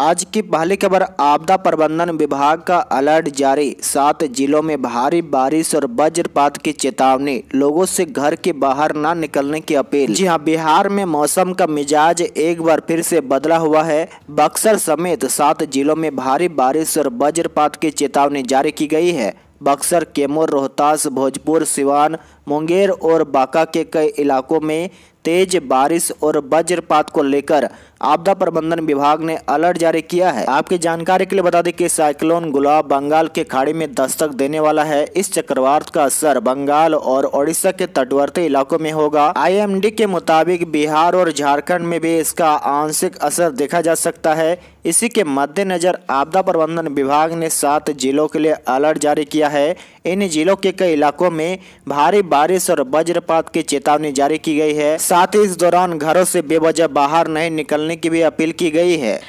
आज की पहली खबर आपदा प्रबंधन विभाग का अलर्ट जारी सात जिलों में भारी बारिश और वज्रपात की चेतावनी लोगों से घर के बाहर ना निकलने की अपील जी हाँ बिहार में मौसम का मिजाज एक बार फिर से बदला हुआ है बक्सर समेत सात जिलों में भारी बारिश और वज्रपात की चेतावनी जारी की गई है बक्सर केमोर रोहतास भोजपुर सिवान मुंगेर और बांका के कई इलाकों में तेज बारिश और वज्रपात को लेकर आपदा प्रबंधन विभाग ने अलर्ट जारी किया है आपकी जानकारी के लिए बता दें कि साइक्लोन गुलाब बंगाल के खाड़ी में दस्तक देने वाला है इस चक्रवात का असर बंगाल और ओडिशा के तटवर्ती इलाकों में होगा आई के मुताबिक बिहार और झारखण्ड में भी इसका आंशिक असर देखा जा सकता है इसी के मद्देनज़र आपदा प्रबंधन विभाग ने सात जिलों के लिए अलर्ट जारी किया है इन जिलों के कई इलाकों में भारी बारिश और वज्रपात की चेतावनी जारी की गई है साथ ही इस दौरान घरों से बेवजह बाहर नहीं निकलने की भी अपील की गई है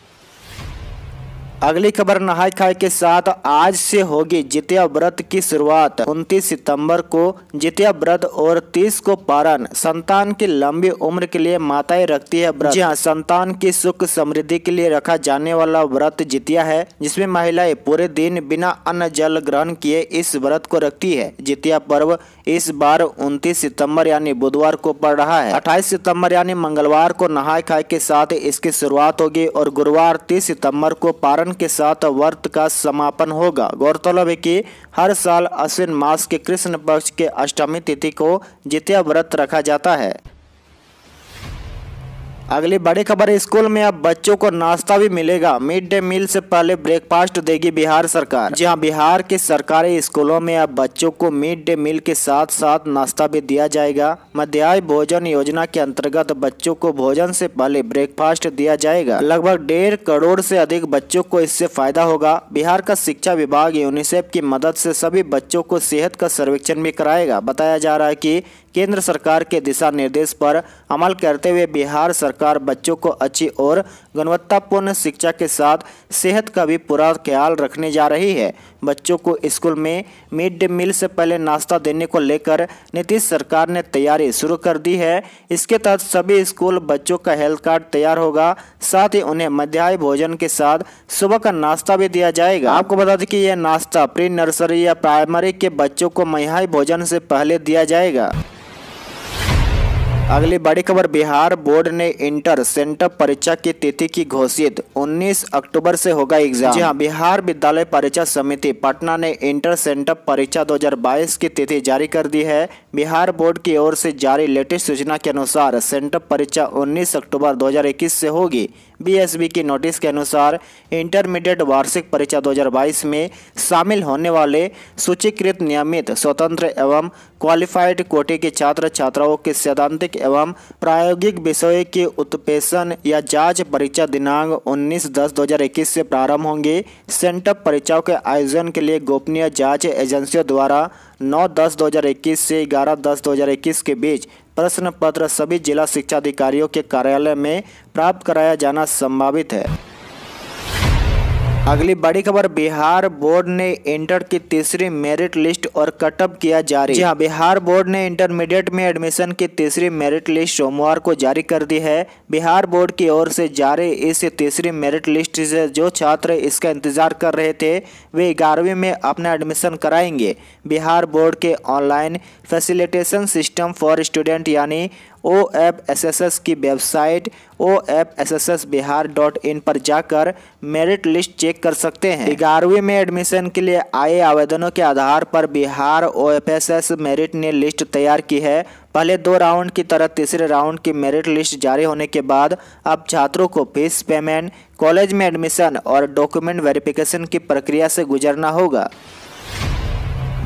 अगली खबर नहाय खाए के साथ आज से होगी जितिया व्रत की शुरुआत 29 सितंबर को जितिया व्रत और 30 को पारण संतान की लंबी उम्र के लिए माताएं रखती है व्रत जी हाँ, संतान की सुख समृद्धि के लिए रखा जाने वाला व्रत जितिया है जिसमें महिलाएं पूरे दिन बिना अन्न जल ग्रहण किए इस व्रत को रखती है जितिया पर्व इस बार उनतीस सितम्बर यानी बुधवार को पड़ रहा है अट्ठाईस सितम्बर यानी मंगलवार को नहाय खाए के साथ इसकी शुरुआत होगी और गुरुवार तीस सितम्बर को पारण के साथ व्रत का समापन होगा गौरतलब है कि हर साल अश्विन मास के कृष्ण पक्ष के अष्टमी तिथि को जितिया व्रत रखा जाता है अगली बड़ी खबर स्कूल में अब बच्चों को नाश्ता भी मिलेगा मिड डे मील से पहले ब्रेकफास्ट देगी बिहार सरकार जहां बिहार के सरकारी स्कूलों में अब बच्चों को मिड डे मील के साथ साथ नाश्ता भी दिया जाएगा मध्याह्न भोजन योजना के अंतर्गत बच्चों को भोजन से पहले ब्रेकफास्ट दिया जाएगा लगभग डेढ़ करोड़ से अधिक बच्चों को इससे फायदा होगा बिहार का शिक्षा विभाग यूनिसेफ की मदद से सभी बच्चों को सेहत का सर्वेक्षण भी कराएगा बताया जा रहा है की केंद्र सरकार के दिशा निर्देश पर अमल करते हुए बिहार सरकार बच्चों को अच्छी और गुणवत्तापूर्ण शिक्षा के साथ सेहत का भी पूरा ख्याल रखने जा रही है बच्चों को स्कूल में मिड डे मील से पहले नाश्ता देने को लेकर नीतीश सरकार ने तैयारी शुरू कर दी है इसके तहत सभी स्कूल बच्चों का हेल्थ कार्ड तैयार होगा साथ ही उन्हें मध्याह्न भोजन के साथ सुबह का नाश्ता भी दिया जाएगा आपको बता दें कि यह नाश्ता प्री नर्सरी या प्राइमरी के बच्चों को मध्याह्न भोजन से पहले दिया जाएगा अगली बड़ी खबर बिहार बोर्ड ने इंटर सेंटर परीक्षा की तिथि की घोषित 19 अक्टूबर से होगा एग्जाम जी हाँ बिहार विद्यालय परीक्षा समिति पटना ने इंटर सेंटर परीक्षा 2022 की तिथि जारी कर दी है बिहार बोर्ड की ओर से जारी लेटेस्ट सूचना के अनुसार सेंटर परीक्षा 19 अक्टूबर 2021 से होगी बीएसबी की नोटिस के अनुसार इंटरमीडिएट वार्षिक परीक्षा 2022 में शामिल होने वाले सूचीकृत नियमित स्वतंत्र एवं क्वालिफाइड कोटे के छात्र छात्राओं के सैद्धांतिक एवं प्रायोगिक विषय के उत्पेशन या जांच परीक्षा दिनांक 19 दस 2021 से प्रारंभ होंगे सेंटअप परीक्षाओं के आयोजन के लिए गोपनीय जांच एजेंसियों द्वारा 9 दस 2021 से 11 दस 2021 के बीच प्रश्न पत्र सभी जिला शिक्षा अधिकारियों के कार्यालय में प्राप्त कराया जाना संभावित है अगली बड़ी खबर बिहार बोर्ड ने इंटर की तीसरी मेरिट लिस्ट और कटअप किया जारी जी हाँ बिहार बोर्ड ने इंटरमीडिएट में एडमिशन की तीसरी मेरिट लिस्ट सोमवार को जारी कर दी है बिहार बोर्ड की ओर से जारी इस तीसरी मेरिट लिस्ट से जो छात्र इसका इंतजार कर रहे थे वे ग्यारहवीं में अपना एडमिशन कराएंगे बिहार बोर्ड के online facilitation system for student यानी O F S S S की website O F S S S Bihar dot in पर जाकर मेरिट लिस्ट चेक कर सकते हैं ग्यारहवीं में एडमिशन के लिए आए आवेदनों के आधार पर Bihar O F S S merit ने लिस्ट तैयार की है पहले दो राउंड की तरह तीसरे राउंड की मेरिट लिस्ट जारी होने के बाद अब छात्रों को फीस पेमेंट कॉलेज में एडमिशन और डॉक्यूमेंट वेरिफिकेशन की प्रक्रिया से गुजरना होगा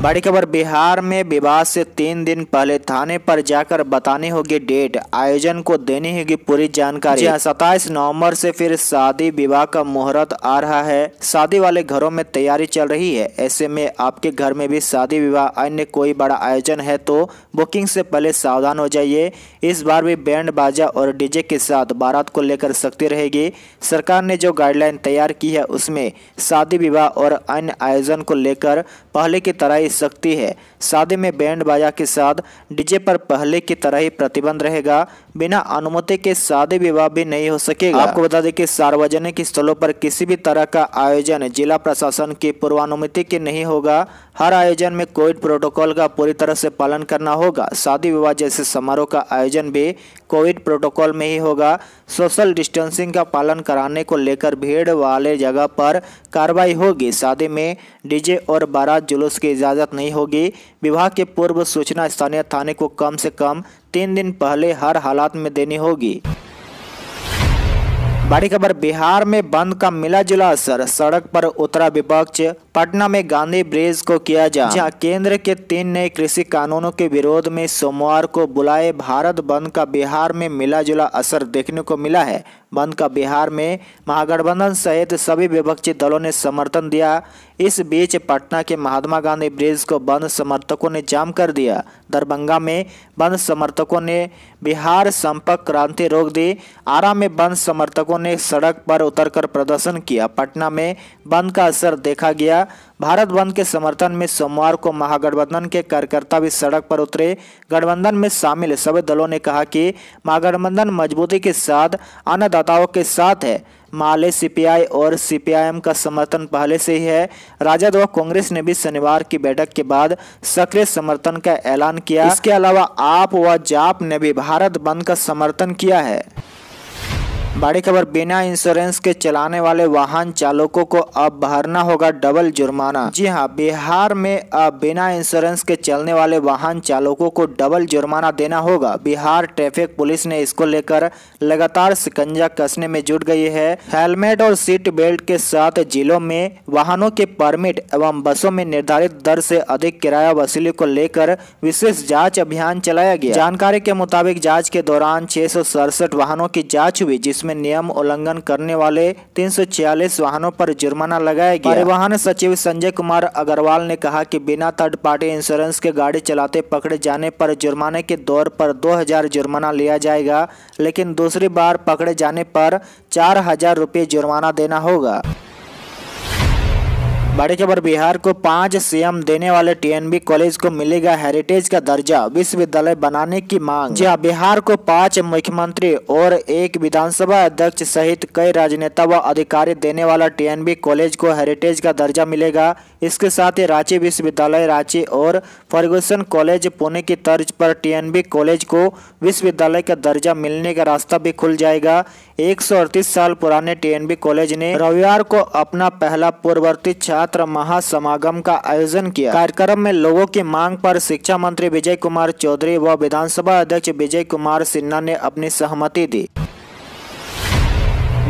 बड़ी खबर बिहार में विवाह से तीन दिन पहले थाने पर जाकर बतानी होगी डेट आयोजन को देनी होगी पूरी जानकारी हाँ। सत्ताईस नवंबर से फिर शादी विवाह का मुहूर्त आ रहा है शादी वाले घरों में तैयारी चल रही है ऐसे में आपके घर में भी शादी विवाह अन्य कोई बड़ा आयोजन है तो बुकिंग से पहले सावधान हो जाइए इस बार भी बैंड बाजा और डीजे के साथ बारात को लेकर सख्ती रहेगी सरकार ने जो गाइडलाइन तैयार की है उसमें शादी विवाह और अन्य आयोजन को लेकर पहले की तरह सकती है शादी में बैंड बाजा के साथ डीजे पर पहले की तरह ही प्रतिबंध रहेगा बिना अनुमति के शादी विवाह भी नहीं हो सकेगा आपको बता दें कि सार्वजनिक स्थलों पर किसी भी तरह का आयोजन जिला प्रशासन की पूर्वानुमति के नहीं होगा हर आयोजन में कोविड प्रोटोकॉल का पूरी तरह से पालन करना होगा शादी विवाह जैसे समारोह का आयोजन भी कोविड प्रोटोकॉल में ही होगा सोशल डिस्टेंसिंग का पालन कराने को लेकर भीड़ वाले जगह पर कार्रवाई होगी शादी में डीजे और बारात जुलूस की इजाज़त नहीं होगी विवाह के पूर्व सूचना स्थानीय थाने को कम से कम तीन दिन पहले हर हालात में देनी होगी बड़ी खबर बिहार में बंद का मिला जुला असर सड़क पर उतरा विपक्ष पटना में गांधी ब्रिज को किया जा जहां केंद्र के तीन नए कृषि कानूनों के विरोध में सोमवार को बुलाए भारत बंद का बिहार में मिला जुला असर देखने को मिला है बंद का बिहार में महागठबंधन सहित सभी विपक्षी दलों ने समर्थन दिया इस बीच पटना के महात्मा गांधी ब्रिज को बंद समर्थकों ने जाम कर दिया दरभंगा में बंद समर्थकों ने बिहार संपर्क क्रांति रोक दी आरा में बंद समर्थकों लोगों ने सड़क पर उतरकर प्रदर्शन किया पटना में बंद का असर देखा गया भारत बंद के समर्थन में सोमवार को महागठबंधन के कार्यकर्ता भी सड़क पर उतरे गठबंधन में शामिल सभी दलों ने कहा कि महागठबंधन मजबूती के साथ अन्नदाताओं के साथ है माले सीपीआई और सीपीआईएम का समर्थन पहले से ही है राजद व कांग्रेस ने भी शनिवार की बैठक के बाद सक्रिय समर्थन का ऐलान किया इसके अलावा आप व जाप ने भी भारत बंद का समर्थन किया है बड़ी खबर बिना इंश्योरेंस के चलाने वाले वाहन चालकों को अब भरना होगा डबल जुर्माना जी हाँ बिहार में अब बिना इंश्योरेंस के चलने वाले वाहन चालकों को डबल जुर्माना देना होगा बिहार ट्रैफिक पुलिस ने इसको लेकर लगातार शिकंजा कसने में जुट गई है हेलमेट और सीट बेल्ट के साथ जिलों में वाहनों के परमिट एवं बसों में निर्धारित दर से अधिक किराया वसूली को लेकर विशेष जांच अभियान चलाया गया जानकारी के मुताबिक जांच के दौरान छह वाहनों की जाँच हुई जिसमें में नियम उल्लंघन करने वाले 346 वाहनों पर जुर्माना लगाया गया परिवहन सचिव संजय कुमार अग्रवाल ने कहा कि बिना थर्ड पार्टी इंश्योरेंस के गाड़ी चलाते पकड़े जाने पर जुर्माने के दौर पर 2000 जुर्माना लिया जाएगा लेकिन दूसरी बार पकड़े जाने पर चार हजार जुर्माना देना होगा बड़ी खबर बिहार को पांच सीएम देने वाले टीएनबी कॉलेज को मिलेगा हेरिटेज का दर्जा विश्वविद्यालय बनाने की मांग जी हाँ, बिहार को पांच मुख्यमंत्री और एक विधानसभा अध्यक्ष सहित कई राजनेता व अधिकारी देने वाला टीएनबी कॉलेज को हेरिटेज का दर्जा मिलेगा इसके साथ ही रांची विश्वविद्यालय रांची और फर्गूसन कॉलेज पुणे की तर्ज पर टी कॉलेज को विश्वविद्यालय का दर्जा मिलने का रास्ता भी खुल जाएगा एक साल पुराने टीएनबी कॉलेज ने रविवार को अपना पहला पूर्ववर्ती छात्र महासमागम का आयोजन किया कार्यक्रम में लोगों की मांग पर शिक्षा मंत्री विजय कुमार चौधरी व विधानसभा अध्यक्ष विजय कुमार सिन्हा ने अपनी सहमति दी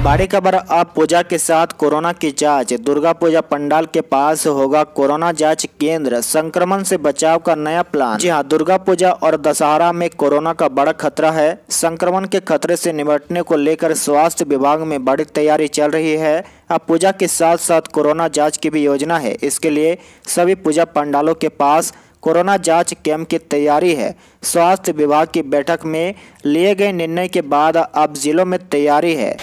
बड़ी खबर अब पूजा के साथ कोरोना की जांच दुर्गा पूजा पंडाल के पास होगा कोरोना जांच केंद्र संक्रमण से बचाव का नया प्लान जी हाँ दुर्गा पूजा और दशहरा में कोरोना का बड़ा खतरा है संक्रमण के खतरे से निपटने को लेकर स्वास्थ्य विभाग में बड़ी तैयारी चल रही है अब पूजा के साथ साथ कोरोना जाँच की भी योजना है इसके लिए सभी पूजा पंडालों के पास कोरोना जांच कैंप की तैयारी है स्वास्थ्य विभाग की बैठक में लिए गए निर्णय के बाद अब जिलों में तैयारी है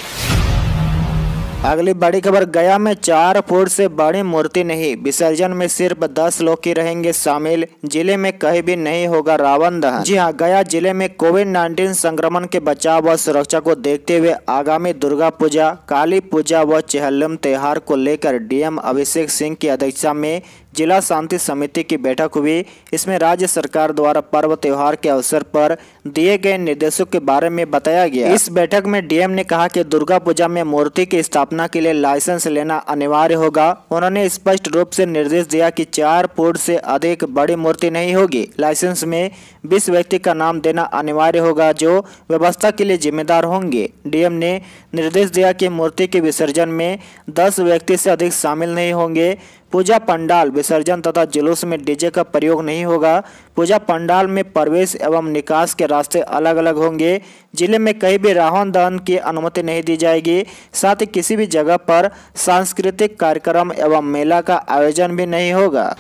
अगली बड़ी खबर गया में चार फुट से बड़ी मूर्ति नहीं विसर्जन में सिर्फ दस लोग ही रहेंगे शामिल जिले में कहीं भी नहीं होगा रावण दहन जी हाँ गया जिले में कोविड नाइन्टीन संक्रमण के बचाव व सुरक्षा को देखते हुए आगामी दुर्गा पूजा काली पूजा व चेहल्लम त्योहार को लेकर डीएम अभिषेक सिंह की अध्यक्षता में जिला शांति समिति की बैठक हुई इसमें राज्य सरकार द्वारा पर्व त्योहार के अवसर पर दिए गए निर्देशों के बारे में बताया गया इस बैठक में डीएम ने कहा कि दुर्गा पूजा में मूर्ति की स्थापना के लिए लाइसेंस लेना अनिवार्य होगा उन्होंने स्पष्ट रूप से निर्देश दिया कि चार फुट से अधिक बड़ी मूर्ति नहीं होगी लाइसेंस में बीस व्यक्ति का नाम देना अनिवार्य होगा जो व्यवस्था के लिए जिम्मेदार होंगे डीएम ने निर्देश दिया की मूर्ति के विसर्जन में दस व्यक्ति से अधिक शामिल नहीं होंगे पूजा पंडाल विसर्जन तथा जुलूस में डीजे का प्रयोग नहीं होगा पूजा पंडाल में प्रवेश एवं निकास के रास्ते अलग अलग होंगे जिले में कहीं भी रावण दहन की अनुमति नहीं दी जाएगी साथ ही किसी भी जगह पर सांस्कृतिक कार्यक्रम एवं मेला का आयोजन भी नहीं होगा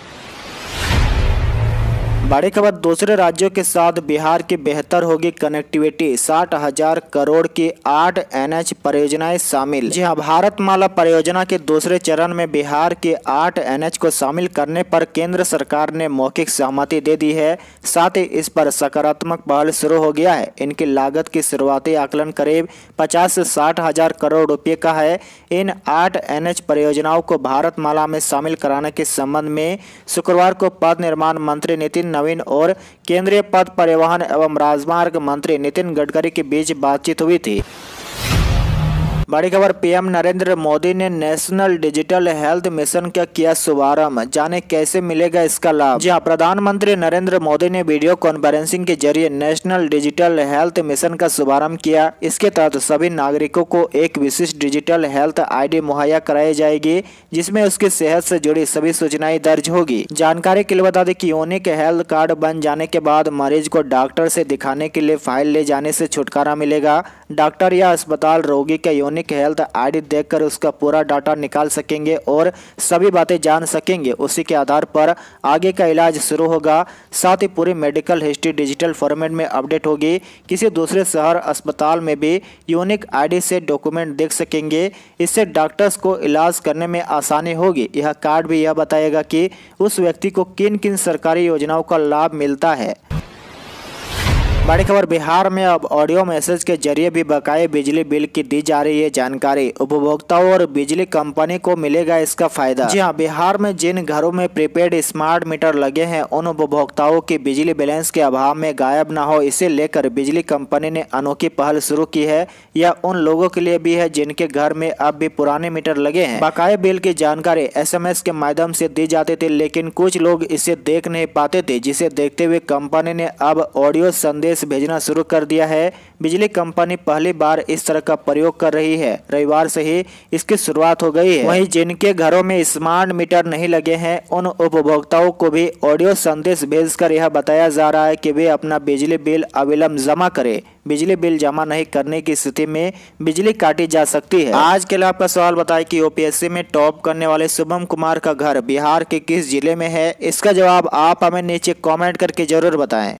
बड़ी खबर दूसरे राज्यों के साथ बिहार की बेहतर होगी कनेक्टिविटी साठ हजार करोड़ की आठ एनएच परियोजनाएं शामिल जी हाँ भारत माला परियोजना के दूसरे चरण में बिहार के आठ एनएच को शामिल करने पर केंद्र सरकार ने मौखिक सहमति दे दी है साथ ही इस पर सकारात्मक पहल शुरू हो गया है इनकी लागत की शुरुआती आकलन करीब पचास से साठ हजार करोड़ रुपये का है इन आठ एनएच परियोजनाओं को भारत माला में शामिल कराने के संबंध में शुक्रवार को पद निर्माण मंत्री नितिन नवीन और केंद्रीय पथ परिवहन एवं राजमार्ग मंत्री नितिन गडकरी के बीच बातचीत हुई थी बड़ी खबर पीएम नरेंद्र मोदी ने नेशनल डिजिटल हेल्थ मिशन का किया शुभारंभ जाने कैसे मिलेगा इसका लाभ जी हाँ, प्रधानमंत्री नरेंद्र मोदी ने वीडियो कॉन्फ्रेंसिंग के जरिए नेशनल डिजिटल हेल्थ मिशन का शुभारंभ किया इसके तहत सभी नागरिकों को एक विशिष्ट डिजिटल हेल्थ आईडी मुहैया कराई जाएगी जिसमे उसकी सेहत से जुड़ी सभी सूचनाएं दर्ज होगी जानकारी के लिए बता दें की यूनिक हेल्थ कार्ड बन जाने के बाद मरीज को डॉक्टर से दिखाने के लिए फाइल ले जाने से छुटकारा मिलेगा डॉक्टर या अस्पताल रोगी का यूनिक इलेक्ट्रॉनिक हेल्थ आईडी देखकर उसका पूरा डाटा निकाल सकेंगे और सभी बातें जान सकेंगे उसी के आधार पर आगे का इलाज शुरू होगा साथ ही पूरी मेडिकल हिस्ट्री डिजिटल फॉर्मेट में अपडेट होगी किसी दूसरे शहर अस्पताल में भी यूनिक आई से डॉक्यूमेंट देख सकेंगे इससे डॉक्टर्स को इलाज करने में आसानी होगी यह कार्ड भी यह बताएगा कि उस व्यक्ति को किन किन सरकारी योजनाओं का लाभ मिलता है बड़ी खबर बिहार में अब ऑडियो मैसेज के जरिए भी बकाए बिजली बिल की दी जा रही है जानकारी उपभोक्ताओं और बिजली कंपनी को मिलेगा इसका फायदा जी हाँ बिहार में जिन घरों में प्रीपेड स्मार्ट मीटर लगे हैं उन उपभोक्ताओं की बिजली बैलेंस के अभाव में गायब न हो इसे लेकर बिजली कंपनी ने अनोखी पहल शुरू की है यह उन लोगों के लिए भी है जिनके घर में अब भी पुराने मीटर लगे हैं बकाए बिल की जानकारी एस के माध्यम से दी जाती थी लेकिन कुछ लोग इसे देख नहीं पाते थे जिसे देखते हुए कंपनी ने अब ऑडियो संदेश संदेश भेजना शुरू कर दिया है बिजली कंपनी पहली बार इस तरह का प्रयोग कर रही है रविवार से ही इसकी शुरुआत हो गई है वहीं जिनके घरों में स्मार्ट मीटर नहीं लगे हैं उन उपभोक्ताओं को भी ऑडियो संदेश भेजकर यह बताया जा रहा है कि वे अपना बिजली बिल अविलंब जमा करें बिजली बिल जमा नहीं करने की स्थिति में बिजली काटी जा सकती है आज के लिए आपका सवाल बताए कि यूपीएससी में टॉप करने वाले शुभम कुमार का घर बिहार के किस जिले में है इसका जवाब आप हमें नीचे कमेंट करके जरूर बताएं